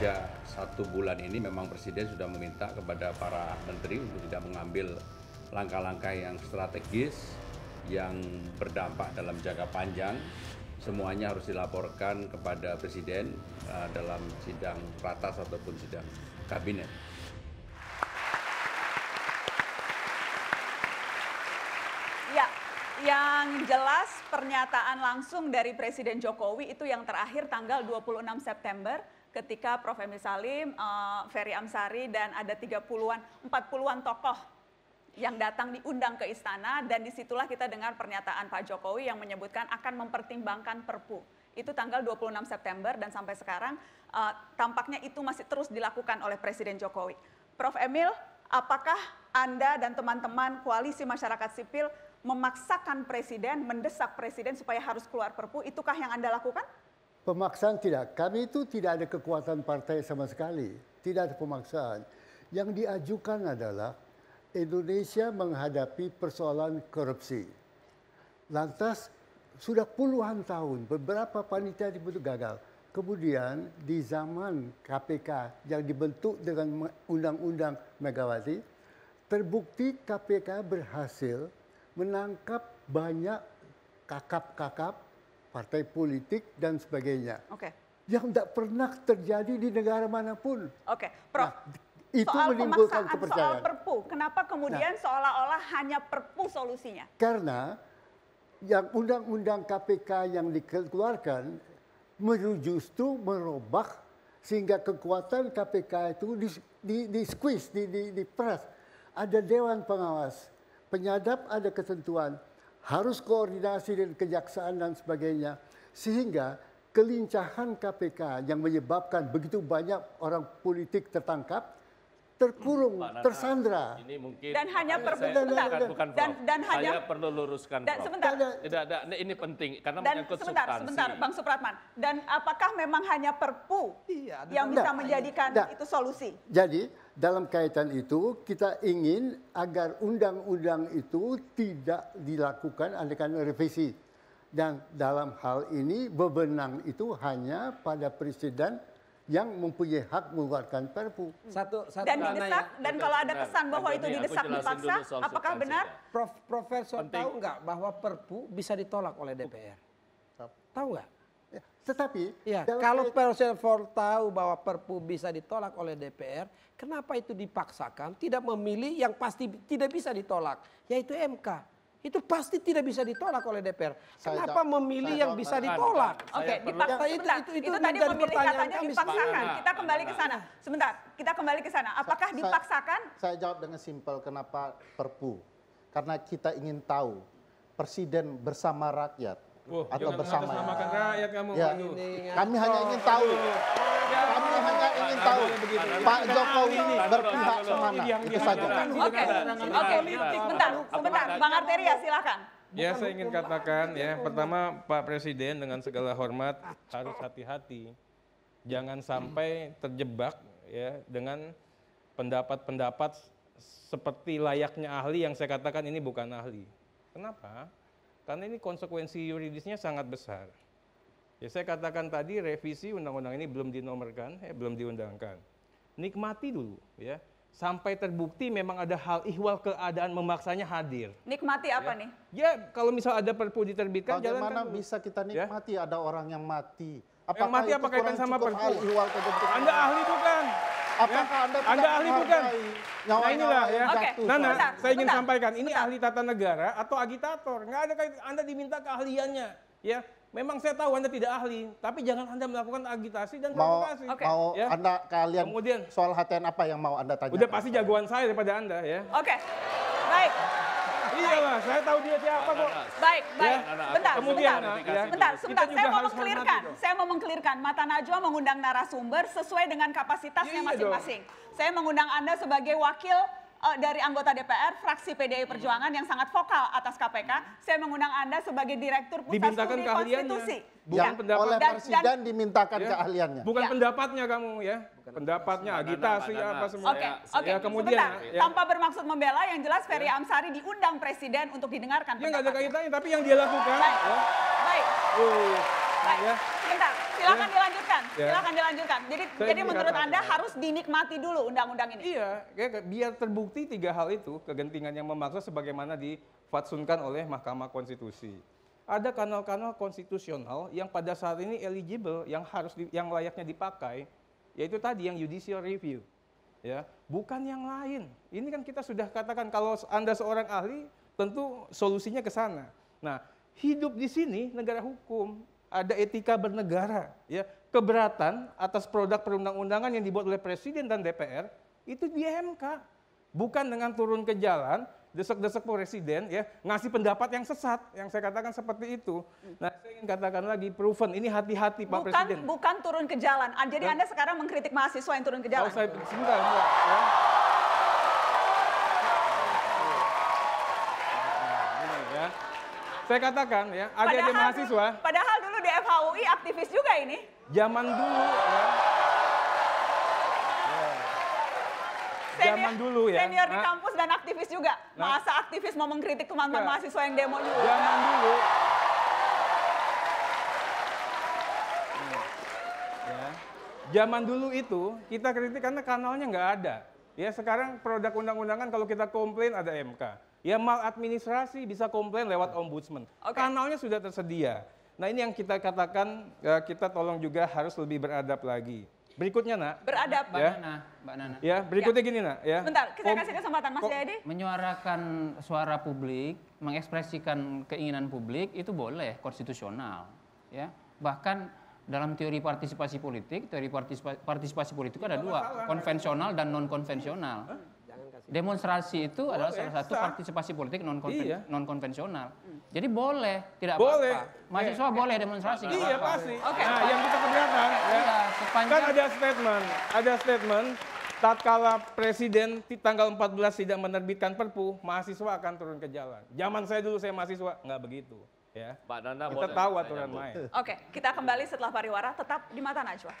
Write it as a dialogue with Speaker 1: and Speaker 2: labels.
Speaker 1: kerja satu bulan ini memang Presiden sudah meminta kepada para menteri untuk tidak mengambil langkah-langkah yang strategis yang berdampak dalam jangka panjang semuanya harus dilaporkan kepada Presiden uh, dalam sidang ratas ataupun sidang kabinet.
Speaker 2: Ya, yang jelas pernyataan langsung dari Presiden Jokowi itu yang terakhir tanggal 26 September ketika Prof. Emil Salim, uh, Ferry Amsari, dan ada 30-an, 40-an tokoh yang datang diundang ke istana dan disitulah kita dengar pernyataan Pak Jokowi yang menyebutkan akan mempertimbangkan perpu. Itu tanggal 26 September dan sampai sekarang uh, tampaknya itu masih terus dilakukan oleh Presiden Jokowi. Prof. Emil, apakah Anda dan teman-teman koalisi masyarakat sipil memaksakan Presiden, mendesak Presiden supaya harus keluar perpu, itukah yang Anda lakukan?
Speaker 3: Pemaksaan tidak. Kami itu tidak ada kekuatan partai sama sekali. Tidak ada pemaksaan. Yang diajukan adalah Indonesia menghadapi persoalan korupsi. Lantas sudah puluhan tahun beberapa panitia dibentuk gagal. Kemudian di zaman KPK yang dibentuk dengan undang-undang Megawati, terbukti KPK berhasil menangkap banyak kakap-kakap partai politik dan sebagainya. Oke. Okay. Yang tidak pernah terjadi di negara manapun.
Speaker 2: Oke, okay. Prof. Nah,
Speaker 3: itu soal menimbulkan kepercayaan. Soal
Speaker 2: perpu, kenapa kemudian nah, seolah-olah hanya perpu solusinya?
Speaker 3: Karena yang undang-undang KPK yang dikeluarkan justru merubah sehingga kekuatan KPK itu di, di, di squeeze, di, di, diperas. Ada dewan pengawas, penyadap ada ketentuan, harus koordinasi dengan kejaksaan dan sebagainya sehingga kelincahan KPK yang menyebabkan begitu banyak orang politik tertangkap terkurung, Nana, tersandra.
Speaker 2: Ini mungkin dan hanya perbedaan dan, dan, bukan, dan, dan, dan hanya perlu
Speaker 1: luruskan.
Speaker 3: Dan, sebentar. Tidak, ini penting karena dan sebentar, substansi. Sebentar, Bang
Speaker 2: Supratman. Dan apakah memang hanya Perpu iya, yang bisa nah, menjadikan enggak. itu solusi?
Speaker 3: Jadi dalam kaitan itu kita ingin agar undang-undang itu tidak dilakukan adakan revisi. Dan dalam hal ini bebenang itu hanya pada presiden yang mempunyai hak mengeluarkan Perpu. Satu,
Speaker 2: satu dan didesak ya. dan kalau ada kesan bahwa itu didesak dipaksa, apakah benar? Prof, Profesor Penting. tahu nggak
Speaker 1: bahwa Perpu bisa ditolak oleh DPR? Tahu nggak? Ya, tetapi ya, kalau Persefor tahu bahwa Perpu bisa ditolak oleh DPR, kenapa itu dipaksakan? Tidak memilih yang pasti tidak bisa ditolak, yaitu MK. Itu pasti
Speaker 2: tidak bisa ditolak oleh DPR. kenapa memilih yang bisa ditolak? Oke, dipaksa itu, itu, itu, tadi memilih katanya dipaksakan. Kita kembali ke sana. Sebentar, kita kembali ke sana. Apakah dipaksakan?
Speaker 3: Saya, saya jawab dengan simpel kenapa Perpu. Karena kita ingin tahu presiden bersama rakyat Wow, atau bersama. rakyat kamu. Ya, ya. Kami hanya ingin tahu.
Speaker 2: Kami hanya
Speaker 3: ingin tahu Pak Jokowi berpihak
Speaker 2: kemana. Itu saja. Oke, oke. Bentar, sebentar. Bang Arteria silakan.
Speaker 1: Ya saya ingin katakan ya, pertama Pak Presiden dengan segala hormat harus hati-hati. Jangan sampai terjebak ya dengan pendapat-pendapat seperti layaknya ahli yang saya katakan ini bukan ahli. Kenapa? Karena ini konsekuensi yuridisnya sangat besar. Ya saya katakan tadi revisi undang-undang ini belum dinomorkan, eh, belum diundangkan. Nikmati dulu ya sampai terbukti memang ada hal ihwal keadaan memaksanya hadir.
Speaker 2: Nikmati ya. apa ya. nih?
Speaker 1: Ya kalau misal ada perpu diterbitkan jalan mana
Speaker 3: bisa kita ya. nikmati ya? ada orang yang mati? Apakah yang
Speaker 1: mati apa kaitan sama perpu? Anda ahli bukan?
Speaker 3: Apakah ya, Anda Anda ahli bukan? Nyawa nah, inilah ya. Okay. Nana, bentar, saya ingin bentar.
Speaker 1: sampaikan, ini bentar. ahli tata negara atau agitator. Nggak ada kait Anda diminta keahliannya, ya. Memang saya tahu Anda tidak ahli, tapi jangan Anda melakukan agitasi dan mau, provokasi. Okay. Mau ya. Anda
Speaker 3: kalian Kemudian, soal HTN apa yang mau Anda tanya? Udah
Speaker 1: pasti jagoan saya daripada Anda ya.
Speaker 2: Oke. Okay. Baik dia
Speaker 1: lah, saya tahu dia siapa kok.
Speaker 2: Baik, ya. baik. Nah, nah, bentar, nah, ya. sebentar, bentar, sebentar. Saya mau mengklirkan. saya mau mengklirkan. Mata Najwa mengundang narasumber sesuai dengan kapasitasnya iya, iya, masing-masing. Saya mengundang Anda sebagai wakil uh, dari anggota DPR fraksi PDI Perjuangan hmm. yang sangat vokal atas KPK. Hmm. Saya mengundang Anda sebagai Direktur Pusat dimintakan Studi Konstitusi. Bukan ya, pendapat oleh presiden dimintakan ya, keahliannya. Bukan ya.
Speaker 1: pendapatnya kamu ya pendapatnya agitasi apa semua. Oke, ya, oke. Ya,
Speaker 2: kemudian ya. tanpa bermaksud membela yang jelas Ferry ya. Amsari diundang presiden untuk didengarkan. Ya nggak ada kaitannya tapi yang dia lakukan. Baik.
Speaker 3: Ya. Baik. Uh, Baik. Ya.
Speaker 2: Bentar, silakan ya. dilanjutkan. Ya. Silakan dilanjutkan. Jadi Saya jadi menurut Anda ya. harus dinikmati dulu undang-undang ini. Iya,
Speaker 1: ya, biar terbukti tiga hal itu, kegentingan yang memaksa sebagaimana difatsunkan oleh Mahkamah Konstitusi ada kanal-kanal konstitusional yang pada saat ini eligible, yang harus di, yang layaknya dipakai yaitu tadi yang judicial review. Ya, bukan yang lain. Ini kan kita sudah katakan kalau Anda seorang ahli, tentu solusinya ke sana. Nah, hidup di sini negara hukum, ada etika bernegara, ya. Keberatan atas produk perundang-undangan yang dibuat oleh presiden dan DPR itu di MK. Bukan dengan turun ke jalan, desek-desek presiden ya ngasih pendapat yang sesat yang saya katakan seperti itu. Nah, saya ingin katakan lagi proven ini hati-hati Pak bukan, Presiden.
Speaker 2: Bukan turun ke jalan. Ah, jadi Dan, Anda sekarang mengkritik mahasiswa yang turun ke jalan. Oh, saya sebentar, sebentar ya. Nah,
Speaker 1: ya. Saya katakan ya, ada mahasiswa.
Speaker 2: Padahal dulu di FHUI aktivis juga ini.
Speaker 1: Zaman dulu ya.
Speaker 2: zaman dulu ya. Senior di nah. kampus dan aktivis juga. Nah, Masa aktivis mau mengkritik teman-teman iya. mahasiswa yang demo juga. Zaman dulu.
Speaker 1: Hmm. Ya. Zaman dulu itu kita kritik karena kanalnya nggak ada. Ya sekarang produk undang-undangan kalau kita komplain ada MK. Ya administrasi bisa komplain lewat ombudsman. Okay. Kanalnya sudah tersedia. Nah ini yang kita katakan eh, kita tolong juga harus lebih beradab lagi. Berikutnya nak. Beradab. Mbak ya. Nana. Mbak Nana. Ya, berikutnya ya. gini nak. Ya. Bentar, kita Om, kasih kesempatan Mas Jayadi. Menyuarakan suara publik, mengekspresikan keinginan publik itu boleh konstitusional. Ya, bahkan dalam teori partisipasi politik, teori partisipasi, partisipasi politik ada dua, konvensional dan non konvensional. Demonstrasi itu oh, adalah salah satu partisipasi politik non iya. konvensional. Jadi boleh, tidak boleh. apa-apa. Mahasiswa eh. boleh demonstrasi. Iya, apa pasti. Okay. Nah, yang kita kerjakan ya. Iya, sepanjang... Kan ada statement, ada statement tatkala presiden di tanggal 14 tidak menerbitkan Perpu, mahasiswa akan turun ke jalan. Zaman saya dulu saya mahasiswa nggak begitu. Ya. Pak Nanda kita tahu aturan main. Oke,
Speaker 2: okay, kita kembali setelah pariwara tetap di mata Najwa.